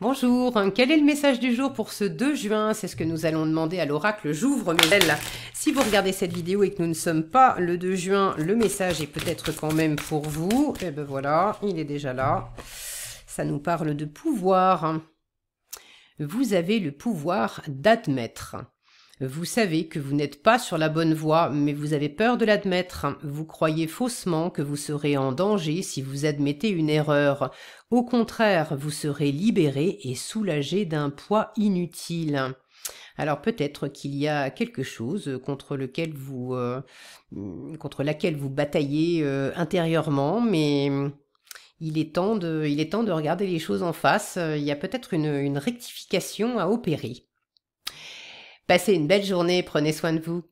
Bonjour, quel est le message du jour pour ce 2 juin C'est ce que nous allons demander à l'oracle. J'ouvre mes ailes. Si vous regardez cette vidéo et que nous ne sommes pas le 2 juin, le message est peut-être quand même pour vous. Et eh ben voilà, il est déjà là. Ça nous parle de pouvoir. Vous avez le pouvoir d'admettre. Vous savez que vous n'êtes pas sur la bonne voie, mais vous avez peur de l'admettre. Vous croyez faussement que vous serez en danger si vous admettez une erreur. Au contraire, vous serez libéré et soulagé d'un poids inutile. Alors peut-être qu'il y a quelque chose contre lequel vous euh, contre laquelle vous bataillez euh, intérieurement, mais il est, temps de, il est temps de regarder les choses en face. Il y a peut-être une rectification à opérer. Passez une belle journée, prenez soin de vous.